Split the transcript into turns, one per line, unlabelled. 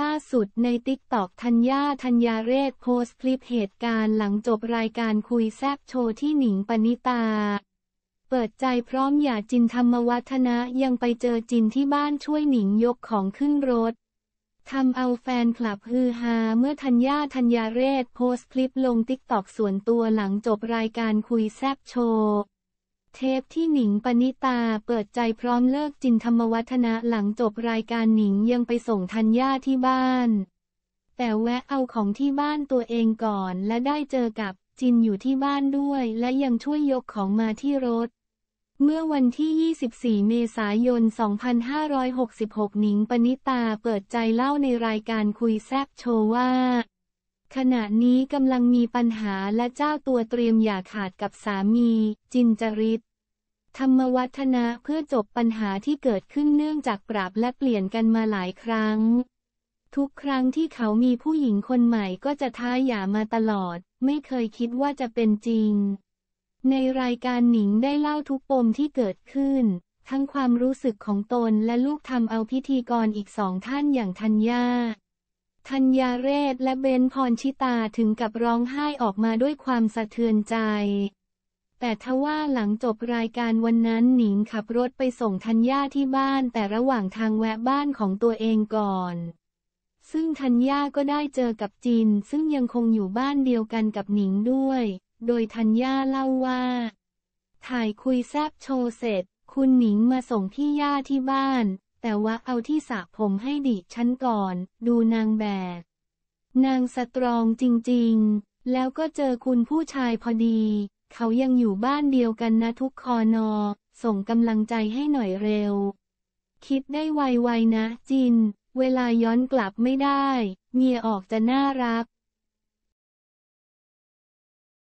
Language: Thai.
ล่าสุดในติ๊กตอกธัญญาธัญญาเรศโพสต์คลิป เหตุการณ์หลังจบรายการคุยแซบโชว์ที่หนิงปณิตา เปิดใจพร้อมหย่าจินธรรมวัฒนะยังไปเจอจินที่บ้านช่วยหนิงยกของขึ้นรถทำเอาแฟนคลับฮือฮาเมื่อธัญญาธัญญาเรศโพสต์คลิปลงติ๊กตอกส่วนตัวหลังจบรายการคุยแซบโชว์เทปที่หนิงปณิตา เปิดใจพร้อมเลิกจินธรรมวัฒนะหลังจบรายการหนิงยังไปส่งทัญญาที่บ้าน แต่แวะเอาของที่บ้านตัวเองก่อนและได้เจอกับ จินอยู่ที่บ้านด้วย และยังช่วยยกของมาที่รถ เมื่อวันที่ 24 เมษายน 2566 หนิง ปณิตาเปิดใจเล่าในรายการคุยแซบโชว์ว่า ขณะนี้กำลังมีปัญหาและเจ้าตัวเตรียมหย่าขาดกับสามี จินจริตธรรมวัฒนะเพื่อจบปัญหาที่เกิดขึ้นเนื่องจากปรับและเปลี่ยนกันมาหลายครั้ง ทุกครั้งที่เขามีผู้หญิงคนใหม่ก็จะท้าหย่ามาตลอด ไม่เคยคิดว่าจะเป็นจริง ในรายการหนิงได้เล่าทุกปมที่เกิดขึ้น ทั้งความรู้สึกของตนและลูกทำเอาพิธีกรอีกสองท่านอย่างทัญญาธัญญาเรศและเบนพรชิตาถึงกับร้องไห้ออกมาด้วยความสะเทือนใจแต่ทว่าหลังจบรายการวันนั้นหนิงขับรถไปส่งธัญญาที่บ้านแต่ระหว่างทางแวะบ้านของตัวเองก่อน ซึ่งธัญญาก็ได้เจอกับจินซึ่งยังคงอยู่บ้านเดียวกันกับหนิงด้วย โดยธัญญาเล่าว่า ถ่ายคุยแซบโชว์เสร็จ คุณหนิงมาส่งพี่ย่าที่บ้าน แต่ว่าเอาที่สระผมให้ดิฉันก่อน ดูนางแบกนางสตรองจริงๆ แล้วก็เจอคุณผู้ชายพอดีเขายังอยู่บ้านเดียวกันนะ ทุกคอนอ ส่งกำลังใจให้หน่อยเร็ว คิดได้ไวๆนะจิน เวลาย้อนกลับไม่ได้เมียออกจะน่ารัก